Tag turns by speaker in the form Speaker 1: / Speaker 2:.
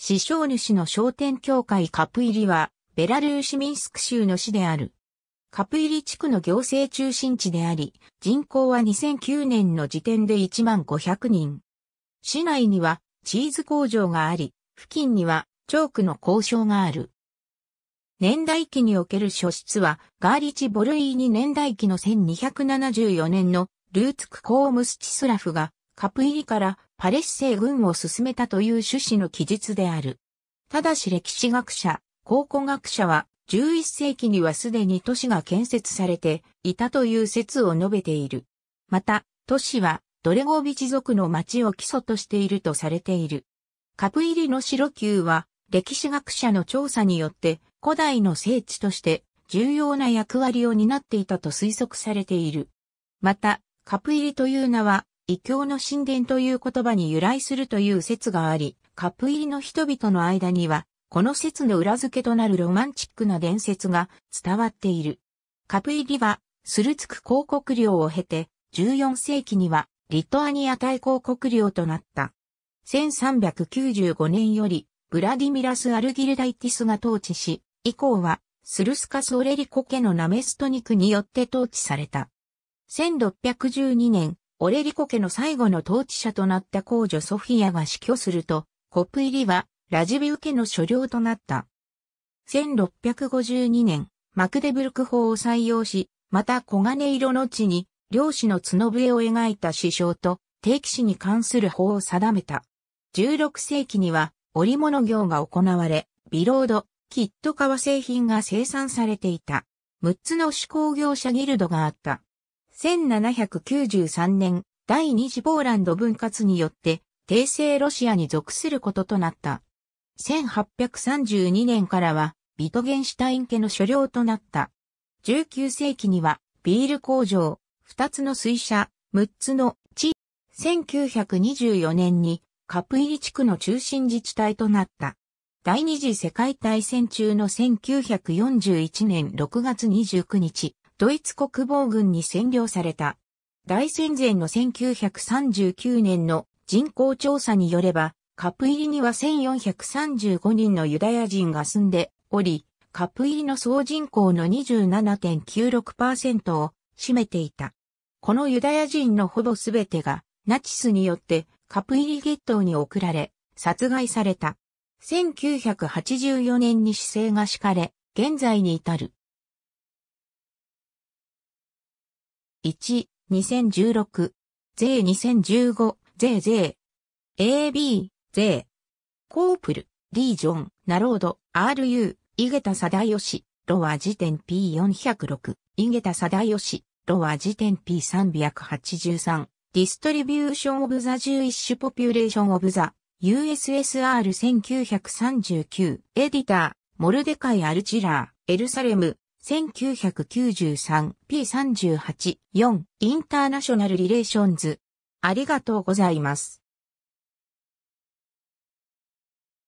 Speaker 1: 市商主の商店協会カプイリは、ベラルーシミンスク州の市である。カプイリ地区の行政中心地であり、人口は2009年の時点で1万500人。市内にはチーズ工場があり、付近にはチョークの交渉がある。年代記における書室は、ガーリチ・ボルイーニ年代記の1274年のルーツク・コームスチスラフが、カプイリからパレッ星群軍を進めたという趣旨の記述である。ただし歴史学者、考古学者は11世紀にはすでに都市が建設されていたという説を述べている。また、都市はドレゴービチ族の町を基礎としているとされている。カプイリの白宮は歴史学者の調査によって古代の聖地として重要な役割を担っていたと推測されている。また、カプイリという名は異教の神殿という言葉に由来するという説があり、カプ入りの人々の間には、この説の裏付けとなるロマンチックな伝説が伝わっている。カプ入りは、スルツク広告領を経て、14世紀には、リトアニア大広告領となった。1395年より、ブラディミラス・アルギルダイティスが統治し、以降は、スルスカス・オレリコ家のナメストニクによって統治された。1612年、オレリコ家の最後の統治者となった公女ソフィアが死去すると、コプ入りはラジビウ家の所領となった。1652年、マクデブルク法を採用し、また黄金色の地に、漁師の角笛を描いた師匠と、定期史に関する法を定めた。16世紀には、織物業が行われ、ビロード、キット革製品が生産されていた。6つの手工業者ギルドがあった。1793年、第二次ポーランド分割によって、帝政ロシアに属することとなった。1832年からは、ビトゲンシュタイン家の所領となった。19世紀には、ビール工場、2つの水車、6つの地、1924年に、カプイリ地区の中心自治体となった。第二次世界大戦中の1941年6月29日、ドイツ国防軍に占領された。大戦前の1939年の人口調査によれば、カプイリには1435人のユダヤ人が住んでおり、カプイリの総人口の27.96%を占めていた。このユダヤ人のほぼすべてがナチスによってカプイリゲットに送られ、殺害された。1984年に姿勢が敷かれ、現在に至る。1、2016、税2015、税税、AB、税、コープル、リージョン、ナロード、RU、井桁貞義、ロア時点 P406、井桁貞義、ロア時点 P383、ディストリビューションオブザ11種ポピュレーションオブザ、USSR1939、エディター、モルデカイ・アルチラー、エルサレム、1993P38-4 インターナショナルリレーションズ。ありがとうございます。